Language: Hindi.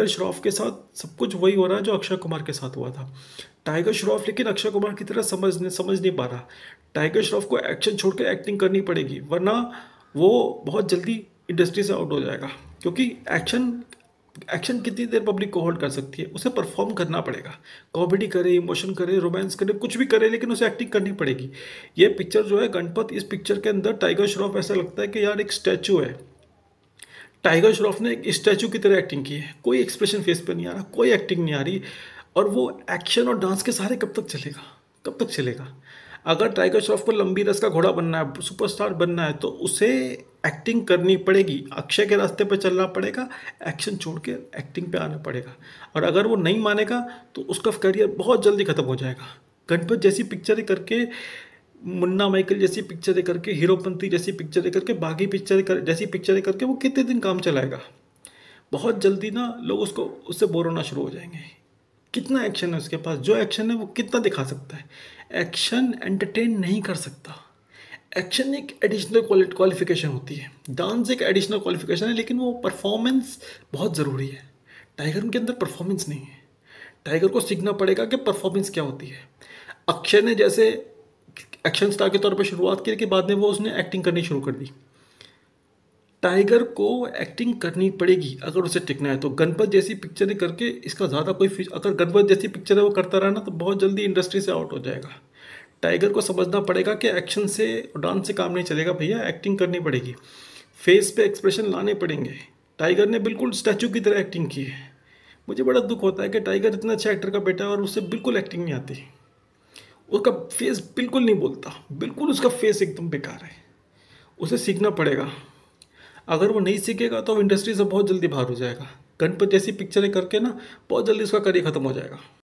टाइगर श्रॉफ के साथ सब कुछ वही हो रहा है जो अक्षय कुमार के साथ हुआ था टाइगर श्रॉफ लेकिन अक्षय कुमार की तरह समझ समझ नहीं पा रहा टाइगर श्रॉफ को एक्शन छोड़ कर एक्टिंग करनी पड़ेगी वरना वो बहुत जल्दी इंडस्ट्री से आउट हो जाएगा क्योंकि एक्शन एक्शन कितनी देर पब्लिक को होल्ड कर सकती है उसे परफॉर्म करना पड़ेगा कॉमेडी करे इमोशन करे रोमांस करे कुछ भी करे लेकिन उसे एक्टिंग करनी पड़ेगी ये पिक्चर जो है गणपत इस पिक्चर के अंदर टाइगर श्रॉफ ऐसा लगता है कि यार एक स्टैचू है टाइगर श्रॉफ ने एक स्टैचू की तरह एक्टिंग की है कोई एक्सप्रेशन फेस पर नहीं आ रहा कोई एक्टिंग नहीं आ रही और वो एक्शन और डांस के सहारे कब तक चलेगा कब तक चलेगा अगर टाइगर श्रॉफ को लंबी रस का घोड़ा बनना है सुपरस्टार बनना है तो उसे एक्टिंग करनी पड़ेगी अक्षय के रास्ते पर चलना पड़ेगा एक्शन छोड़ के एक्टिंग पे आना पड़ेगा और अगर वो नहीं मानेगा तो उसका करियर बहुत जल्दी ख़त्म हो जाएगा गणपत जैसी पिक्चर करके मुन्ना माइकल जैसी पिक्चर दे करके हीरोपंती जैसी पिक्चर दे करके बागी पिक्चर कर जैसी पिक्चर दे करके वो कितने दिन काम चलाएगा बहुत जल्दी ना लोग उसको उससे बोर होना शुरू हो जाएंगे कितना एक्शन है उसके पास जो एक्शन है वो कितना दिखा सकता है एक्शन एंटरटेन नहीं कर सकता एक्शन एक एडिशनल क्वालिफिकेशन होती है डांस एक एडिशनल क्वालिफिकेशन है लेकिन वो परफॉर्मेंस बहुत ज़रूरी है टाइगर उनके अंदर परफॉर्मेंस नहीं है टाइगर को सीखना पड़ेगा कि परफॉर्मेंस क्या होती है अक्षय ने जैसे एक्शन स्टार के तौर पर शुरुआत की लेकिन बाद में वो उसने एक्टिंग करनी शुरू कर दी टाइगर को एक्टिंग करनी पड़ेगी अगर उसे टिकना है तो गणपत जैसी पिक्चरें करके इसका ज़्यादा कोई फ्यूचर अगर गणपत जैसी पिक्चरें वो करता रहा ना तो बहुत जल्दी इंडस्ट्री से आउट हो जाएगा टाइगर को समझना पड़ेगा कि एक्शन से डांस से काम नहीं चलेगा भैया एक्टिंग करनी पड़ेगी फेस पे एक्सप्रेशन लाने पड़ेंगे टाइगर ने बिल्कुल स्टैचू की तरह एक्टिंग की है मुझे बड़ा दुख होता है कि टाइगर इतना अच्छा एक्टर का बेटा है और उससे बिल्कुल एक्टिंग नहीं आती उसका फेस बिल्कुल नहीं बोलता बिल्कुल उसका फेस एकदम बेकार है उसे सीखना पड़ेगा अगर वो नहीं सीखेगा तो इंडस्ट्री से बहुत जल्दी बाहर हो जाएगा गणपत जैसी पिक्चरें करके ना बहुत जल्दी उसका करियर ख़त्म हो जाएगा